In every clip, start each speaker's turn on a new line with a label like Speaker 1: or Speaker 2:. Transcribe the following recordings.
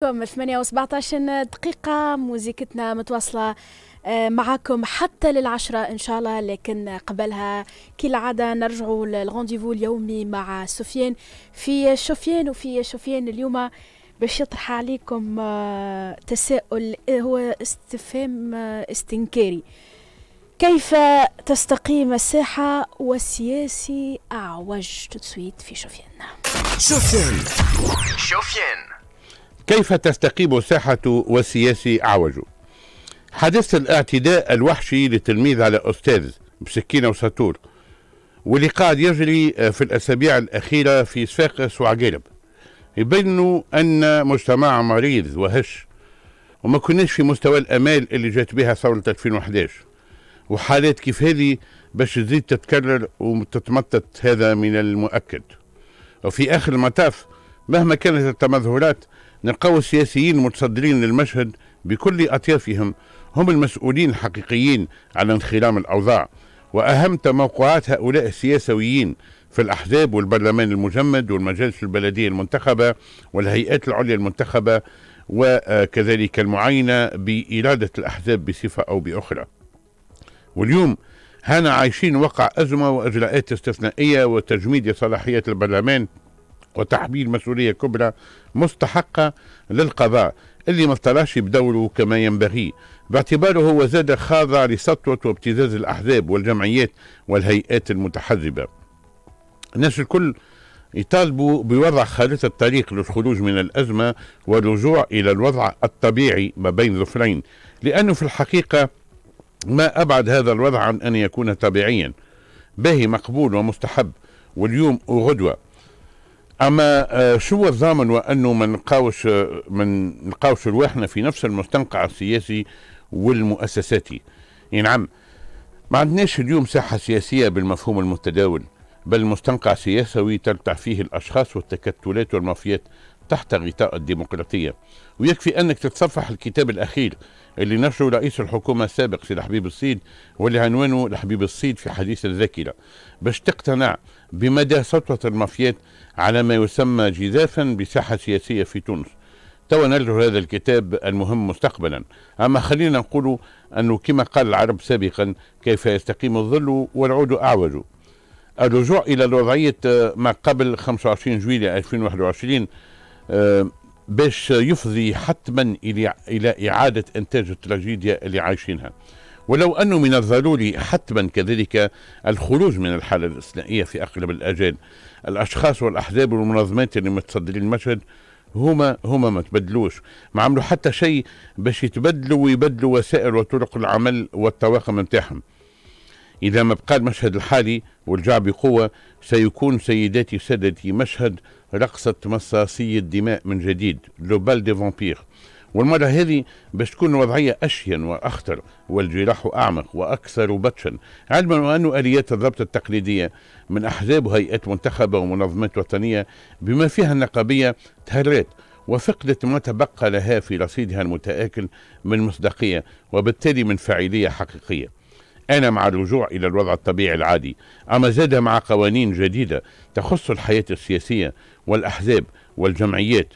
Speaker 1: كم 8 و17 دقيقة موزيكتنا متواصلة آه، معكم حتى للعشرة إن شاء الله لكن قبلها كالعادة نرجعوا للغونديفو اليومي مع سفيان في شوفيان وفي شوفيان اليوم باش يطرح عليكم آه، تساؤل آه، هو استفهام استنكاري كيف تستقيم الساحة والسياسي أعوج تسويت في شوفيان شوفيان شوفيان
Speaker 2: كيف تستقيم الساحة والسياسي عوجو حدث الاعتداء الوحشي لتلميذ على أستاذ بسكينة وساتور واللي قاعد يجري في الأسابيع الأخيرة في صفاقس وعقالب يبين أن مجتمع مريض وهش وما كناش في مستوى الأمال اللي جات بها ثورة 2011 وحالات كيف هذه باش تزيد تتكرر وتتمطط هذا من المؤكد وفي آخر المطاف مهما كانت التمظهرات نلقاو السياسيين المتصدرين للمشهد بكل أطيافهم هم المسؤولين الحقيقيين على انخرام الأوضاع وأهم تموقعات هؤلاء السياسويين في الأحزاب والبرلمان المجمد والمجالس البلدية المنتخبة والهيئات العليا المنتخبة وكذلك المعينه بإرادة الأحزاب بصفة أو بأخرى واليوم هنا عايشين وقع أزمة وإجراءات استثنائية وتجميد صلاحيات البرلمان وتحميل مسؤولية كبرى مستحقة للقضاء اللي ما اطلعش بدوره كما ينبغي باعتباره هو زاد خاضع لسطوة وابتزاز الأحزاب والجمعيات والهيئات المتحزبة الناس الكل يطالبوا بوضع خارطة طريق للخروج من الأزمة والرجوع إلى الوضع الطبيعي ما بين ظفرين لأنه في الحقيقة ما أبعد هذا الوضع عن أن يكون طبيعيا باهي مقبول ومستحب واليوم وغدوة اما آه، شو الضامن وانه ما نلقاوش آه، ما نلقاوش رواحنا في نفس المستنقع السياسي والمؤسساتي يعني نعم ما عندناش اليوم ساحه سياسيه بالمفهوم المتداول بل مستنقع سياسي تلتع فيه الاشخاص والتكتلات والمافيات تحت غطاء الديمقراطية ويكفي أنك تتصفح الكتاب الأخير اللي نشره رئيس الحكومة السابق سي الحبيب الصيد واللي عنوانه الحبيب الصيد في حديث الذاكرة باش تقتنع بمدى سطوة المافيات على ما يسمى جذافا بساحة سياسية في تونس توا نرجو هذا الكتاب المهم مستقبلا أما خلينا نقول أنه كما قال العرب سابقا كيف يستقيم الظل والعود أعوج الرجوع إلى الوضعية ما قبل 25 جويلية 2021 آه، باش يفضي حتما الى الى اعاده انتاج التراجيديا اللي عايشينها. ولو انه من الضروري حتما كذلك الخروج من الحاله الاستثنائيه في اغلب الاجال. الاشخاص والاحزاب والمنظمات اللي متصدرين المشهد هما هما ما تبدلوش ما عملوا حتى شيء باش يتبدلوا ويبدلوا وسائل وطرق العمل والطواقم نتاعهم إذا ما بقى المشهد الحالي والجع بقوة سيكون سيداتي سادتي مشهد رقصة مصاصي الدماء من جديد لوبال دي فامبير والمرة هذه باش تكون الوضعية أشين وأخطر والجراح أعمق وأكثر بطشا علما أن آليات الضبط التقليدية من أحزاب وهيئات منتخبة ومنظمات وطنية بما فيها النقابية تهرات وفقدت ما تبقى لها في رصيدها المتآكل من مصداقية وبالتالي من فاعلية حقيقية أنا مع الرجوع إلى الوضع الطبيعي العادي أما زاد مع قوانين جديدة تخص الحياة السياسية والأحزاب والجمعيات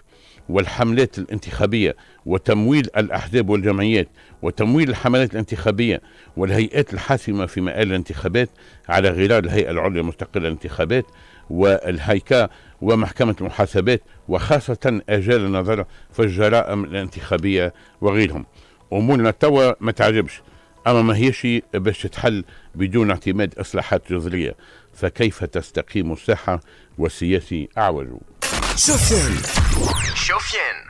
Speaker 2: والحملات الانتخابية وتمويل الأحزاب والجمعيات وتمويل الحملات الانتخابية والهيئات الحاسمة في مآل الانتخابات على غرار الهيئة العليا المستقلة للانتخابات والهيكا ومحكمة المحاسبات وخاصة آجال النظر في الجرائم الانتخابية وغيرهم أمورنا توا ما تعجبش أما ما هيش باش تحل بدون اعتماد إصلاحات جذرية فكيف تستقيم الساحة والسياسي أعوج سفيان
Speaker 1: سفيان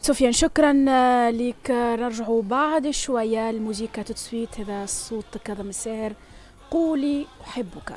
Speaker 1: سفيان شكرا آه، لك آه، نرجعوا بعد شوية الموزيكا تتسويت هذا الصوت كظم الساهر قولي أحبك